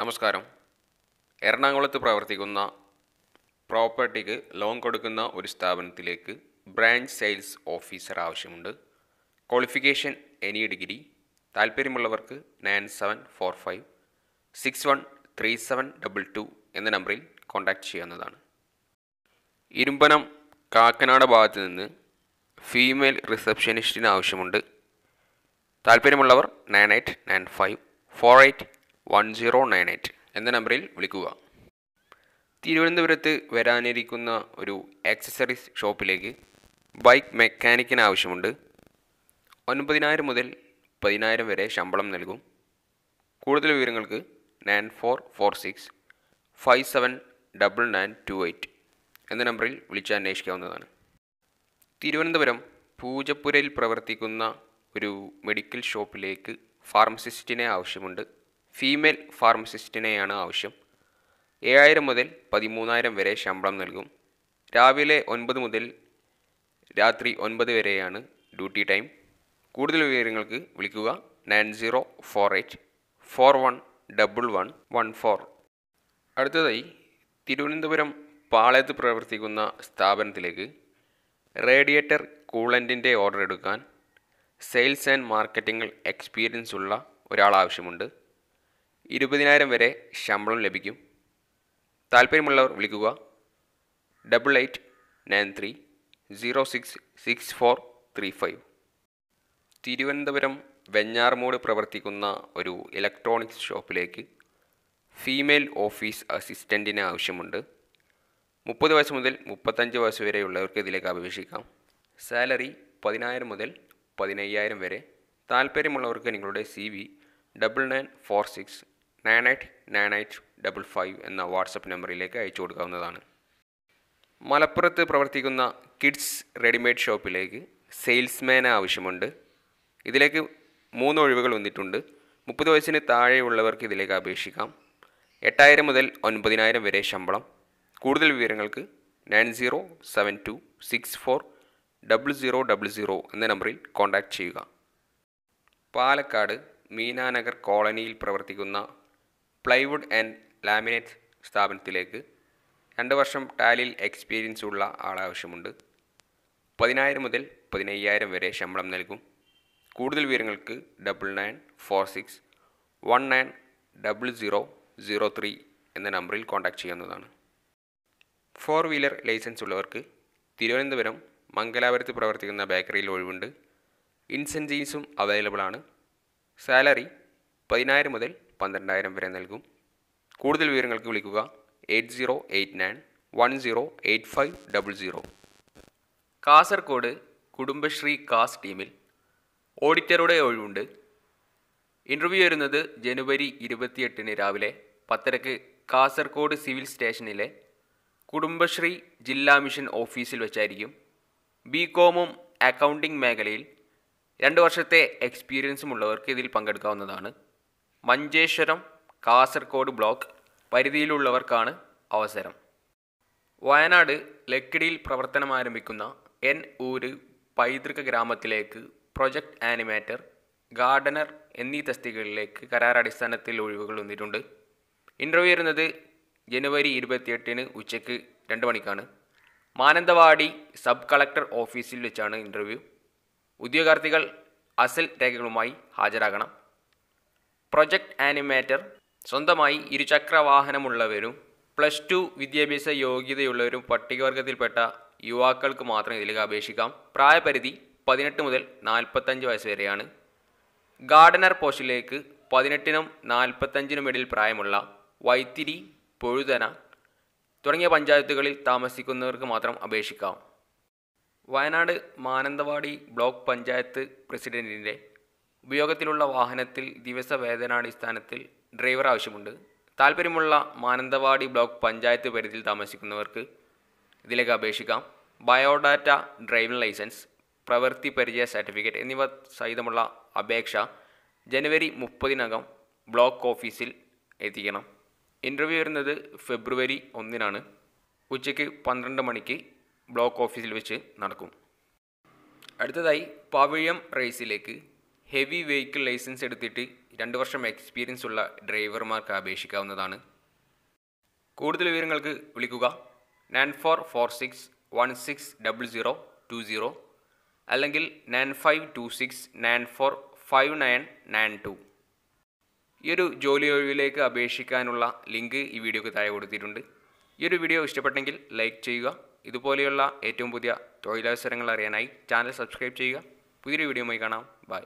നമസ്കാരം എറണാകുളത്ത് പ്രവർത്തിക്കുന്ന പ്രോപ്പർട്ടിക്ക് ലോൺ കൊടുക്കുന്ന ഒരു സ്ഥാപനത്തിലേക്ക് ബ്രാഞ്ച് സെയിൽസ് ഓഫീസർ ആവശ്യമുണ്ട് ക്വാളിഫിക്കേഷൻ എനി ഡിഗ്രി താല്പര്യമുള്ളവർക്ക് nine seven four five six one three seven double two എന്ന നമ്പറിൽ കോൺടാക്റ്റ് ചെയ്യാവുന്നതാണ് ഇരുമ്പനം കാക്കനാട് ഭാഗത്ത് നിന്ന് ഫീമെയിൽ റിസപ്ഷനിസ്റ്റിന് ആവശ്യമുണ്ട് താല്പര്യമുള്ളവർ nine eight nine five four eight one zero nine eight എന്ന നമ്പറിൽ വിളിക്കുക തിരുവനന്തപുരത്ത് വരാനിരിക്കുന്ന ഒരു ആക്സസറീസ് ഷോപ്പിലേക്ക് ബൈക്ക് മെക്കാനിക്കിന് ആവശ്യമുണ്ട് ഒൻപതിനായിരം മുതൽ പതിനായിരം വരെ ശമ്പളം നൽകും കൂടുതൽ വിവരങ്ങൾക്ക് nine four four six five seven double nine two eight എന്ന നമ്പറിൽ വിളിച്ച് അന്വേഷിക്കാവുന്നതാണ് തിരുവനന്തപുരം പൂജപ്പുരയിൽ പ്രവർത്തിക്കുന്ന ഒരു മെഡിക്കൽ ഷോപ്പിലേക്ക് ഫാർമസിസ്റ്റിനെ ആവശ്യമുണ്ട് ഫീമെയിൽ ഫാർമസിസ്റ്റിനെയാണ് ആവശ്യം ഏഴായിരം മുതൽ പതിമൂന്നായിരം വരെ ശമ്പളം നൽകും രാവിലെ ഒൻപത് മുതൽ രാത്രി ഒൻപത് വരെയാണ് ഡ്യൂട്ടി ടൈം കൂടുതൽ വിവരങ്ങൾക്ക് വിളിക്കുക nine zero four eight four one double one one four അടുത്തതായി തിരുവനന്തപുരം പാളയത്ത് പ്രവർത്തിക്കുന്ന സ്ഥാപനത്തിലേക്ക് റേഡിയേറ്റർ കൂളൻറ്റിൻ്റെ ഓർഡർ എടുക്കാൻ സെയിൽസ് ആൻഡ് മാർക്കറ്റിംഗ് എക്സ്പീരിയൻസ് ഉള്ള ഒരാൾ ആവശ്യമുണ്ട് ഇരുപതിനായിരം വരെ ശമ്പളം ലഭിക്കും താല്പര്യമുള്ളവർ വിളിക്കുക double eight nine three zero six six four three five Thiruvananthapuram Venjaramoodu പ്രവർത്തിക്കുന്ന ഒരു ഇലക്ട്രോണിക്സ് ഷോപ്പിലേക്ക് ഫീമെയിൽ ഓഫീസ് അസിസ്റ്റൻറ്റിന് ആവശ്യമുണ്ട് മുപ്പത് വയസ്സ് മുതൽ മുപ്പത്തഞ്ച് വയസ്സ് വരെയുള്ളവർക്ക് ഇതിലേക്ക് അപേക്ഷിക്കാം സാലറി പതിനായിരം മുതൽ പതിനയ്യായിരം വരെ താല്പര്യമുള്ളവർക്ക് നിങ്ങളുടെ C V double nine four six nine eight nine eight double five എന്ന വാട്സപ്പ് നമ്പറിലേക്ക് അയച്ചു കൊടുക്കാവുന്നതാണ് മലപ്പുറത്ത് പ്രവർത്തിക്കുന്ന കിഡ്സ് റെഡിമെയ്ഡ് ഷോപ്പിലേക്ക് സെയിൽസ്മാൻ ആവശ്യമുണ്ട് ഇതിലേക്ക് മൂന്ന് ഒഴിവുകൾ വന്നിട്ടുണ്ട് മുപ്പത് വയസ്സിന് താഴെയുള്ളവർക്ക് ഇതിലേക്ക് അപേക്ഷിക്കാം എട്ടായിരം മുതൽ ഒൻപതിനായിരം വരെ ശമ്പളം കൂടുതൽ വിവരങ്ങൾക്ക് nine zero seven two six four double zero double zero എന്ന നമ്പറിൽ കോൺടാക്റ്റ് ചെയ്യുക പാലക്കാട് മീനാനഗർ കോളനിയിൽ പ്രവർത്തിക്കുന്ന പ്ലൈവുഡ് ആൻഡ് ലാമിനേറ്റ് സ്ഥാപനത്തിലേക്ക് രണ്ട് വർഷം ടാലിയിൽ എക്സ്പീരിയൻസ് ഉള്ള ആളാവശ്യമുണ്ട് പതിനായിരം മുതൽ പതിനയ്യായിരം വരെ ശമ്പളം നൽകും കൂടുതൽ വിവരങ്ങൾക്ക് double nine four six one nine double zero zero three എന്ന നമ്പറിൽ കോൺടാക്റ്റ് ചെയ്യുന്നതാണ് ഫോർ വീലർ ലൈസൻസ് ഉള്ളവർക്ക് തിരുവനന്തപുരം മംഗലാപുരത്ത് പ്രവർത്തിക്കുന്ന ബേക്കറിയിൽ ഒഴിവുണ്ട് ഇൻസെൻറ്റീവ്സും ആണ് സാലറി പതിനായിരം മുതൽ പന്ത്രണ്ടായിരം വരെ നൽകും കൂടുതൽ വിവരങ്ങൾക്ക് വിളിക്കുക eight zero eight nine one zero eight five double zero Kasaragod Kudumbashree കാസ് ടീമിൽ ഓഡിറ്ററുടെ ഒഴിവുണ്ട് ഇൻ്റർവ്യൂ വരുന്നത് ജനുവരി ഇരുപത്തിയെട്ടിന് രാവിലെ പത്തരക്ക് കാസർഗോഡ് സിവിൽ സ്റ്റേഷനിലെ കുടുംബശ്രീ ജില്ലാ മിഷൻ ഓഫീസിൽ വെച്ചായിരിക്കും ബി കോമും അക്കൗണ്ടിംഗ് മേഖലയിൽ രണ്ട് വർഷത്തെ എക്സ്പീരിയൻസും ഉള്ളവർക്ക് ഇതിൽ പങ്കെടുക്കാവുന്നതാണ് മഞ്ചേശ്വരം കാസർഗോഡ് ബ്ലോക്ക് പരിധിയിലുള്ളവർക്കാണ് അവസരം വയനാട് ലക്കിടിയിൽ പ്രവർത്തനം ആരംഭിക്കുന്ന എൻ ഊര് പൈതൃക ഗ്രാമത്തിലേക്ക് പ്രൊജക്ട് ആനിമേറ്റർ ഗാർഡനർ എന്നീ തസ്തികകളിലേക്ക് കരാറടിസ്ഥാനത്തിൽ ഒഴിവുകൾ വന്നിട്ടുണ്ട് ഇൻ്റർവ്യൂ വരുന്നത് ജനുവരി ഇരുപത്തിയെട്ടിന് ഉച്ചയ്ക്ക് രണ്ട് മണിക്കാണ് മാനന്തവാടി സബ് കളക്ടർ ഓഫീസിൽ വെച്ചാണ് ഇൻ്റർവ്യൂ ഉദ്യോഗാർത്ഥികൾ അസൽ രേഖകളുമായി ഹാജരാകണം പ്രൊജക്ട് ആനിമേറ്റർ സ്വന്തമായി ഇരുചക്ര വാഹനമുള്ളവരും പ്ലസ് ടു വിദ്യാഭ്യാസ യോഗ്യതയുള്ളവരും പട്ടികവർഗത്തിൽപ്പെട്ട യുവാക്കൾക്ക് മാത്രം ഇതിലേക്ക് അപേക്ഷിക്കാം പ്രായപരിധി പതിനെട്ട് മുതൽ നാൽപ്പത്തഞ്ച് വയസ്സ് വരെയാണ് ഗാർഡനർ പോസ്റ്റിലേക്ക് പതിനെട്ടിനും നാൽപ്പത്തഞ്ചിനും ഇടയിൽ പ്രായമുള്ള വൈത്തിരി പൊഴുതന തുടങ്ങിയ പഞ്ചായത്തുകളിൽ താമസിക്കുന്നവർക്ക് മാത്രം അപേക്ഷിക്കാം വയനാട് മാനന്തവാടി ബ്ലോക്ക് പഞ്ചായത്ത് പ്രസിഡൻറ്റിൻ്റെ ഉപയോഗത്തിലുള്ള വാഹനത്തിൽ വേതനാടിസ്ഥാനത്തിൽ ഡ്രൈവർ ആവശ്യമുണ്ട് താല്പര്യമുള്ള മാനന്തവാടി ബ്ലോക്ക് പഞ്ചായത്ത് പരിധിയിൽ താമസിക്കുന്നവർക്ക് ഇതിലേക്ക് അപേക്ഷിക്കാം ബയോഡാറ്റ ഡ്രൈവിംഗ് ലൈസൻസ് പ്രവൃത്തി പരിചയ സർട്ടിഫിക്കറ്റ് എന്നിവ സഹിതമുള്ള അപേക്ഷ ജനുവരി മുപ്പതിനകം ബ്ലോക്ക് ഓഫീസിൽ എത്തിക്കണം ഇൻ്റർവ്യൂ വരുന്നത് ഫെബ്രുവരി ഒന്നിനാണ് ഉച്ചയ്ക്ക് പന്ത്രണ്ട് മണിക്ക് ബ്ലോക്ക് ഓഫീസിൽ വെച്ച് നടക്കും അടുത്തതായി പവിഴം റേസിലേക്ക് ഹെവി വെഹിക്കിൾ ലൈസൻസ് എടുത്തിട്ട് രണ്ട് വർഷം എക്സ്പീരിയൻസ് ഉള്ള ഡ്രൈവർമാർക്ക് അപേക്ഷിക്കാവുന്നതാണ് കൂടുതൽ വിവരങ്ങൾക്ക് വിളിക്കുക nine four four six one six double zero two zero അല്ലെങ്കിൽ nine five two six nine four five nine nine two ഈ ഒരു ജോലി ഒഴിവിലേക്ക് അപേക്ഷിക്കാനുള്ള ലിങ്ക് ഈ വീഡിയോക്ക് താഴെ കൊടുത്തിട്ടുണ്ട് ഈ ഒരു വീഡിയോ ഇഷ്ടപ്പെട്ടെങ്കിൽ ലൈക്ക് ചെയ്യുക ഇതുപോലെയുള്ള ഏറ്റവും പുതിയ തൊഴിലവസരങ്ങൾ അറിയാനായി ചാനൽ സബ്സ്ക്രൈബ് ചെയ്യുക പുതിയൊരു വീഡിയോ കാണാം ബൈ